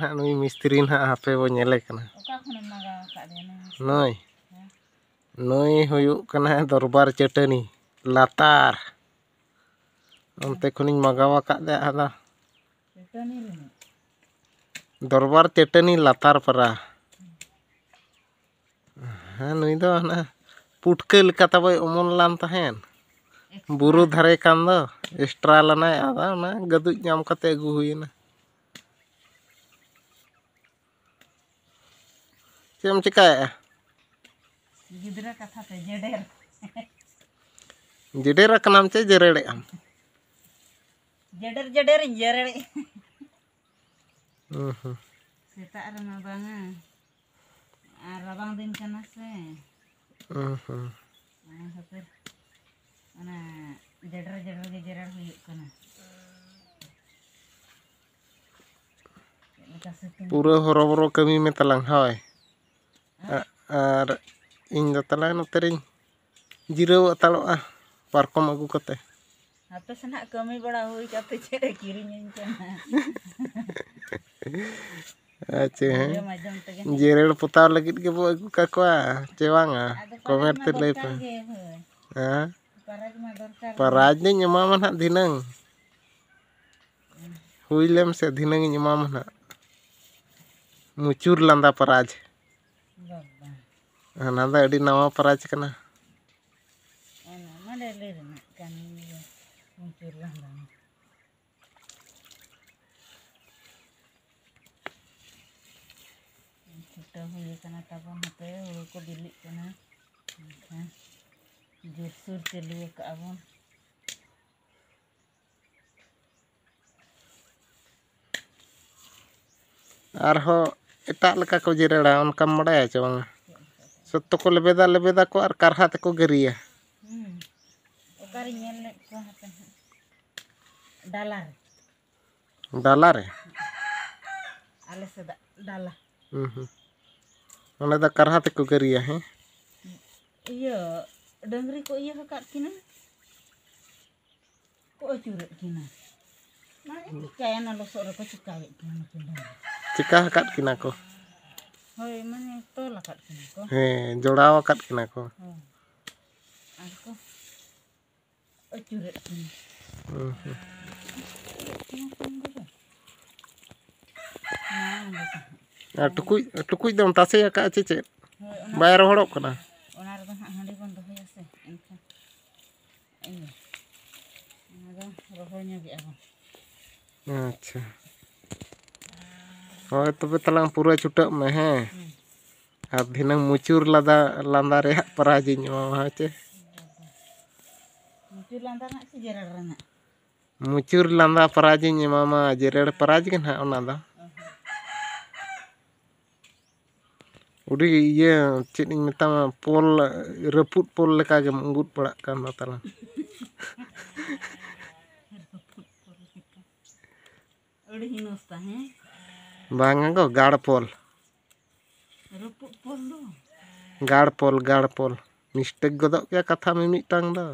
नई मिस्त्री ना आपे बो नई नई होना दरबार चटनी लातार अंते मगवाकदे दरबार चटनी लातार पारा हाँ नई दो पुटकाब अमन तहन बुरु दारे कान एक्सट्रा लाना गदुज नाम अगू होना Cium cika ya. Jidera kata saya jeder. Jeder kenapa jeder Jeder jeder jeder. Uh Sita arah mana bang? Arah bang dinkanase. Uh huh. Mana? Jeder jeder jeder lagi Pura horor horor kami metalang hai ar in da tala tering jiraw talo ah parkom agu kate ate sana kami bada hoy kate chere kirinin chana ache he eh? iya, jirel putar lagi ke bo agu cewang kwa chewang ah komer te lai pa ha paraj ni huilem se dinang nyama mana mucur landa paraj Ananda edi nama peraci kena. Nama dari mana? Kan muncul lah nama. Kita punya kena tapa mata, ulu ko dilik kena. Jusur jeliu ke awam. Arho. ᱮᱴᱟᱜ ᱞᱮᱠᱟ ᱠᱚ ᱡᱮᱨᱮᱲᱟ ᱚᱱᱠᱟᱢ ᱵᱟᱲᱟᱭᱟ ᱪᱮ ᱵᱟᱝᱟ ᱥᱚᱛᱛᱚ ᱠᱚ ᱞᱮᱵᱮᱫᱟ ᱞᱮᱵᱮᱫᱟ ᱠᱚ ᱟᱨ ᱠᱟᱨᱦᱟ ᱛᱮᱠᱚ ᱜᱟᱹᱨᱤᱭᱟ ᱰᱟᱞᱟ ᱨᱮ ᱟᱞᱮ ᱥᱮᱫᱟᱜ ᱰᱟᱞᱟ ᱚᱸᱰᱮ ᱫᱚ ᱠᱟᱨᱦᱟ ᱛᱮᱠᱚ ᱜᱟᱹᱨᱤᱭᱟ ᱦᱮᱸ ᱤᱭᱟᱹ ᱰᱟᱹᱝᱨᱤ ᱠᱚ ᱤᱭᱟᱹ ᱟᱠᱟᱫ ᱠᱤᱱᱟ ᱠᱚ ᱟᱹᱪᱩᱨᱮᱫ ᱠᱤᱱᱟ ᱢᱟᱱᱮ ᱪᱤᱠᱟᱭᱟ ᱚᱱᱟ ᱞᱚᱥᱚᱫ ᱨᱮᱠᱚ ᱪᱤᱠᱟᱭᱮᱫ ᱠᱤᱱᱟ ᱱᱩᱠᱤᱱ ᱰᱟᱹᱝᱨᱤ Cika kat kinako. Hoy, man ito la kat kinako. Eh, jolaw kat kinako. Hmm. Oh. Aku. Nah, tukui, tukui dong ya kak Bayar orang kena. kan Acha. Oh, itu betul yang pura cuda mah ya. Hati nang muncur lada landa reh perajin nyawa aja. Mucur landa nggak sih jerer rena? Muncur landa perajin nyawa mama jerer perajin kan ha ona da. Udah iya, cincin kita mah pol reput pol leka aja mengut pelak karena বাঙাগো গাড়পল গাড়পল গাড়পল mistake ᱜᱚᱫᱚᱜ ᱜᱮᱭᱟ ᱠᱟᱛᱷᱟ ᱢᱤᱢᱤᱫᱴᱟᱝ ᱫᱚ